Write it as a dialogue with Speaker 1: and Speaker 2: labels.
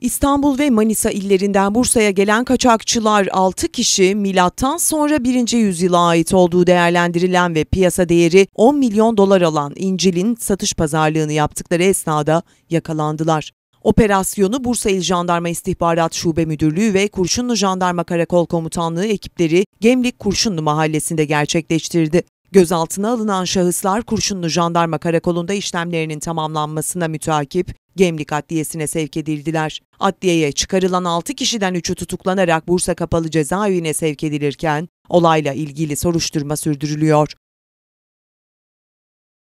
Speaker 1: İstanbul ve Manisa illerinden Bursa'ya gelen kaçakçılar 6 kişi milattan sonra 1. yüzyıla ait olduğu değerlendirilen ve piyasa değeri 10 milyon dolar alan İncil'in satış pazarlığını yaptıkları esnada yakalandılar. Operasyonu Bursa İl Jandarma İstihbarat Şube Müdürlüğü ve Kurşunlu Jandarma Karakol Komutanlığı ekipleri Gemlik Kurşunlu mahallesinde gerçekleştirdi. Gözaltına alınan şahıslar Kurşunlu Jandarma Karakolu'nda işlemlerinin tamamlanmasına mütakip Gemlik Adliyesi'ne sevk edildiler. Adliyeye çıkarılan 6 kişiden 3'ü tutuklanarak Bursa Kapalı Cezaevine sevk edilirken olayla ilgili soruşturma sürdürülüyor.